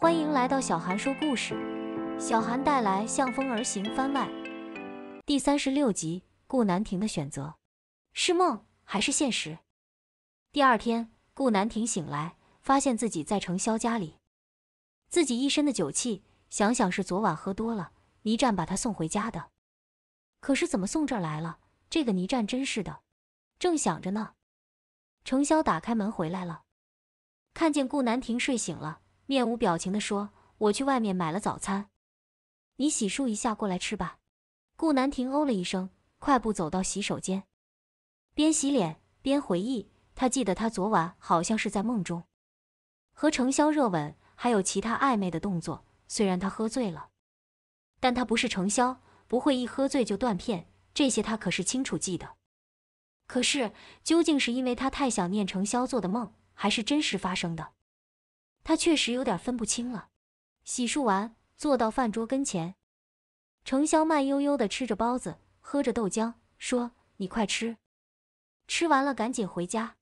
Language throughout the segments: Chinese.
欢迎来到小韩说故事，小韩带来《向风而行》番外第三十六集：顾南亭的选择是梦还是现实？第二天，顾南亭醒来，发现自己在程潇家里，自己一身的酒气，想想是昨晚喝多了，倪湛把他送回家的。可是怎么送这儿来了？这个倪湛真是的！正想着呢，程潇打开门回来了，看见顾南亭睡醒了。面无表情地说：“我去外面买了早餐，你洗漱一下过来吃吧。”顾南亭哦了一声，快步走到洗手间，边洗脸边回忆。他记得他昨晚好像是在梦中和程潇热吻，还有其他暧昧的动作。虽然他喝醉了，但他不是程潇，不会一喝醉就断片。这些他可是清楚记得。可是，究竟是因为他太想念程潇做的梦，还是真实发生的？他确实有点分不清了。洗漱完，坐到饭桌跟前，程潇慢悠悠地吃着包子，喝着豆浆，说：“你快吃，吃完了赶紧回家。”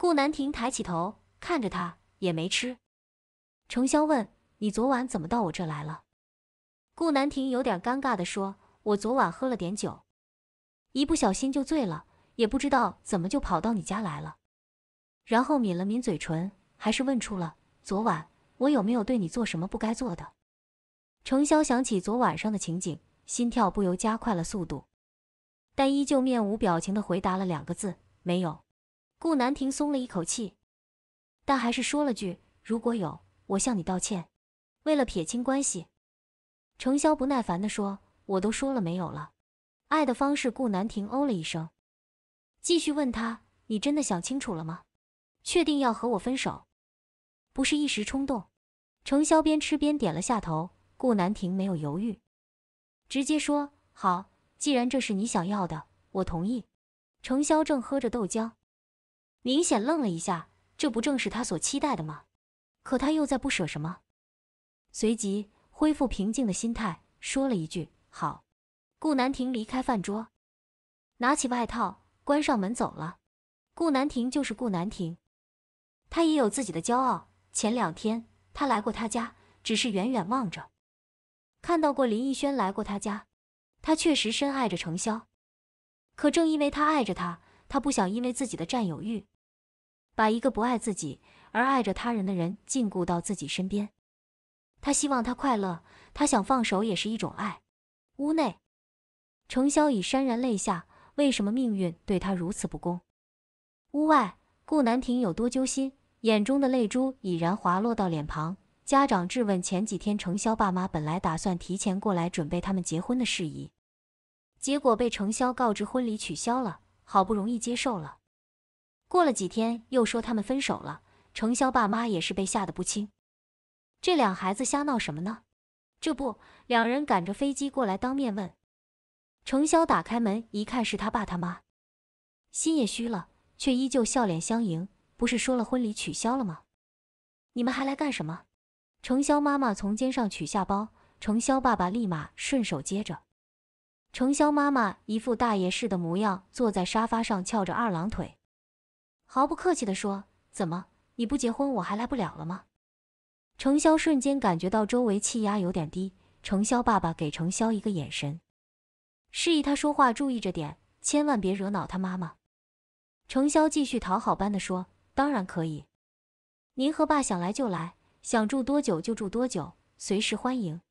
顾南亭抬起头看着他，也没吃。程潇问：“你昨晚怎么到我这来了？”顾南亭有点尴尬地说：“我昨晚喝了点酒，一不小心就醉了，也不知道怎么就跑到你家来了。”然后抿了抿嘴唇，还是问出了。昨晚我有没有对你做什么不该做的？程潇想起昨晚上的情景，心跳不由加快了速度，但依旧面无表情地回答了两个字：没有。顾南亭松了一口气，但还是说了句：“如果有，我向你道歉。”为了撇清关系，程潇不耐烦地说：“我都说了没有了。”爱的方式，顾南亭哦了一声，继续问他：“你真的想清楚了吗？确定要和我分手？”不是一时冲动，程潇边吃边点了下头。顾南亭没有犹豫，直接说：“好，既然这是你想要的，我同意。”程潇正喝着豆浆，明显愣了一下。这不正是他所期待的吗？可他又在不舍什么？随即恢复平静的心态，说了一句：“好。”顾南亭离开饭桌，拿起外套，关上门走了。顾南亭就是顾南亭，他也有自己的骄傲。前两天他来过他家，只是远远望着，看到过林逸轩来过他家。他确实深爱着程潇，可正因为他爱着他，他不想因为自己的占有欲，把一个不爱自己而爱着他人的人禁锢到自己身边。他希望他快乐，他想放手也是一种爱。屋内，程潇已潸然泪下，为什么命运对他如此不公？屋外，顾南亭有多揪心？眼中的泪珠已然滑落到脸庞。家长质问：前几天程潇爸妈本来打算提前过来准备他们结婚的事宜，结果被程潇告知婚礼取消了，好不容易接受了。过了几天又说他们分手了，程潇爸妈也是被吓得不轻。这两孩子瞎闹什么呢？这不，两人赶着飞机过来当面问。程潇打开门一看是他爸他妈，心也虚了，却依旧笑脸相迎。不是说了婚礼取消了吗？你们还来干什么？程潇妈妈从肩上取下包，程潇爸爸立马顺手接着。程潇妈妈一副大爷似的模样，坐在沙发上翘着二郎腿，毫不客气地说：“怎么，你不结婚我还来不了了吗？”程潇瞬间感觉到周围气压有点低。程潇爸爸给程潇一个眼神，示意他说话注意着点，千万别惹恼他妈妈。程潇继续讨好般的说。当然可以，您和爸想来就来，想住多久就住多久，随时欢迎。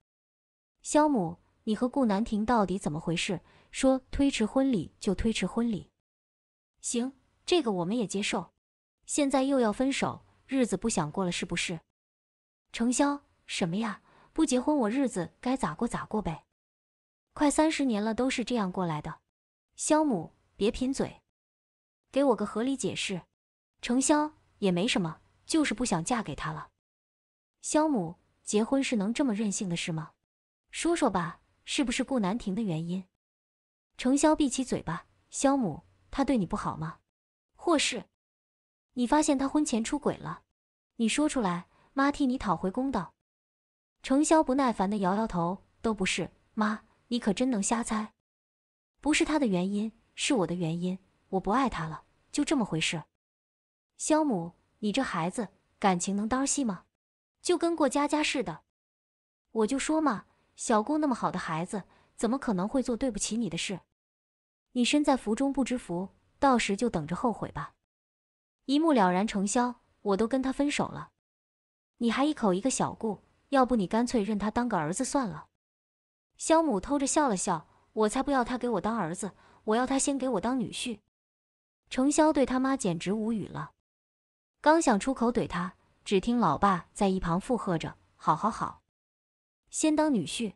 肖母，你和顾南亭到底怎么回事？说推迟婚礼就推迟婚礼。行，这个我们也接受。现在又要分手，日子不想过了是不是？程潇，什么呀？不结婚我日子该咋过咋过呗。快三十年了都是这样过来的。肖母，别贫嘴，给我个合理解释。程潇也没什么，就是不想嫁给他了。肖母，结婚是能这么任性的事吗？说说吧，是不是顾南亭的原因？程潇闭起嘴巴。肖母，他对你不好吗？或是你发现他婚前出轨了？你说出来，妈替你讨回公道。程潇不耐烦地摇摇头，都不是，妈，你可真能瞎猜。不是他的原因，是我的原因，我不爱他了，就这么回事。肖母，你这孩子，感情能当戏吗？就跟过家家似的。我就说嘛，小顾那么好的孩子，怎么可能会做对不起你的事？你身在福中不知福，到时就等着后悔吧。一目了然，程潇，我都跟他分手了，你还一口一个小顾，要不你干脆认他当个儿子算了。肖母偷着笑了笑，我才不要他给我当儿子，我要他先给我当女婿。程潇对他妈简直无语了。刚想出口怼他，只听老爸在一旁附和着：“好好好，先当女婿。”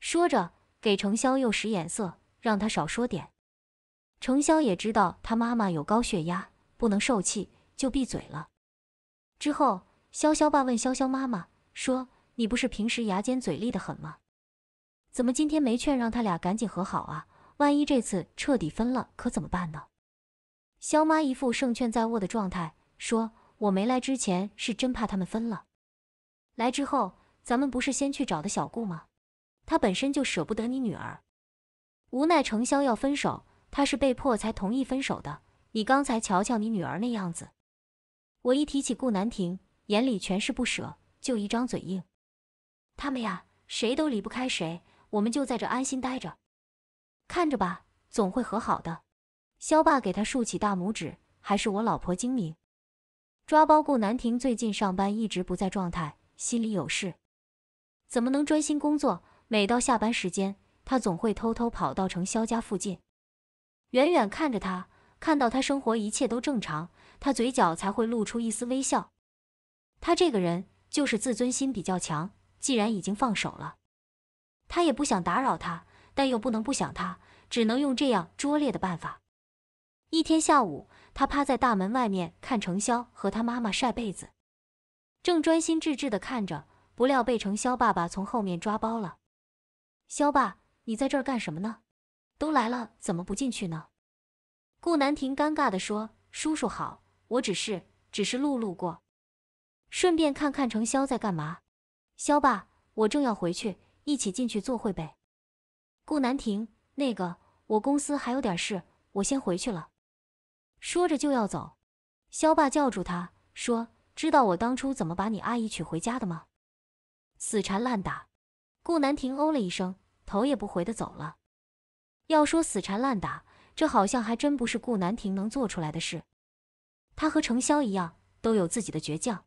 说着给程潇又使眼色，让他少说点。程潇也知道他妈妈有高血压，不能受气，就闭嘴了。之后，潇潇爸问潇潇妈妈说：“你不是平时牙尖嘴利的很吗？怎么今天没劝让他俩赶紧和好啊？万一这次彻底分了，可怎么办呢？”潇妈一副胜券在握的状态说。我没来之前是真怕他们分了，来之后咱们不是先去找的小顾吗？他本身就舍不得你女儿，无奈程潇要分手，他是被迫才同意分手的。你刚才瞧瞧你女儿那样子，我一提起顾南亭，眼里全是不舍，就一张嘴硬。他们呀，谁都离不开谁，我们就在这安心待着，看着吧，总会和好的。肖爸给他竖起大拇指，还是我老婆精明。抓包顾南亭最近上班一直不在状态，心里有事，怎么能专心工作？每到下班时间，他总会偷偷跑到程潇家附近，远远看着他，看到他生活一切都正常，他嘴角才会露出一丝微笑。他这个人就是自尊心比较强，既然已经放手了，他也不想打扰他，但又不能不想他，只能用这样拙劣的办法。一天下午。他趴在大门外面看程潇和他妈妈晒被子，正专心致志地看着，不料被程潇爸爸从后面抓包了。潇爸，你在这儿干什么呢？都来了，怎么不进去呢？顾南亭尴尬地说：“叔叔好，我只是只是路路过，顺便看看程潇在干嘛。”潇爸，我正要回去，一起进去坐会呗。顾南亭，那个，我公司还有点事，我先回去了。说着就要走，肖爸叫住他，说：“知道我当初怎么把你阿姨娶回家的吗？死缠烂打。”顾南亭哦了一声，头也不回的走了。要说死缠烂打，这好像还真不是顾南亭能做出来的事。他和程潇一样，都有自己的倔强。